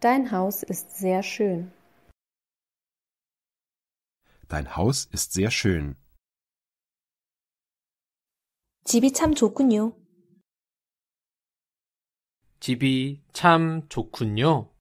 Dein Haus ist sehr schön. Dein Haus ist sehr schön. 집이 참 좋군요. 집이 참 좋군요.